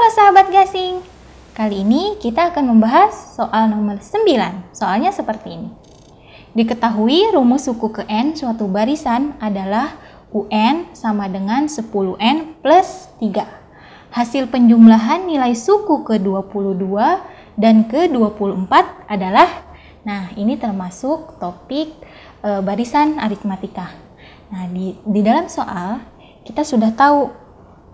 Halo sahabat gasing. Kali ini kita akan membahas soal nomor 9. Soalnya seperti ini. Diketahui rumus suku ke N suatu barisan adalah UN sama dengan 10N plus 3. Hasil penjumlahan nilai suku ke-22 dan ke-24 adalah Nah, ini termasuk topik e, barisan aritmatika. Nah, di, di dalam soal kita sudah tahu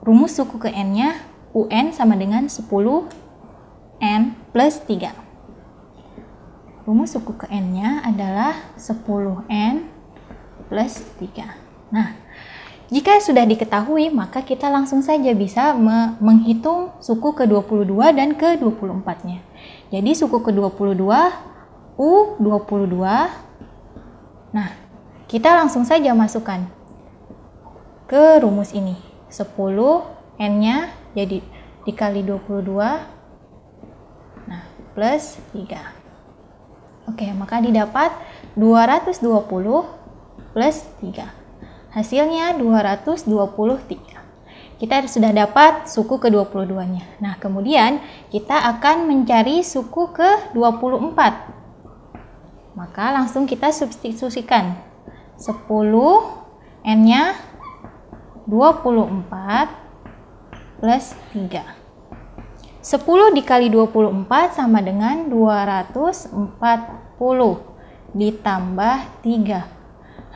rumus suku ke N-nya UN sama dengan 10N plus 3. Rumus suku ke N-nya adalah 10N plus 3. Nah, jika sudah diketahui, maka kita langsung saja bisa me menghitung suku ke-22 dan ke-24-nya. Jadi suku ke-22 U22. Nah, kita langsung saja masukkan ke rumus ini. 10 N-nya jadi dikali 22 nah plus 3 oke maka didapat 220 plus 3 hasilnya 223 kita sudah dapat suku ke 22 nya nah kemudian kita akan mencari suku ke 24 maka langsung kita substitusikan 10 n nya 24 plus 3. 10 dikali 24 sama dengan 240 ditambah 3.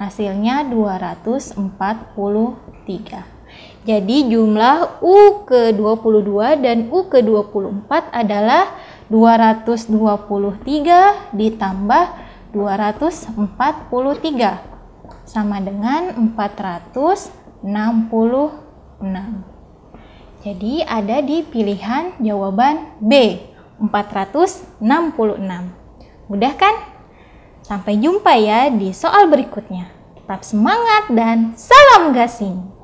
Hasilnya 243. Jadi jumlah U ke-22 dan U ke-24 adalah 223 ditambah 243 sama dengan 466. Jadi ada di pilihan jawaban B, 466. Mudah kan? Sampai jumpa ya di soal berikutnya. Tetap semangat dan salam gasing!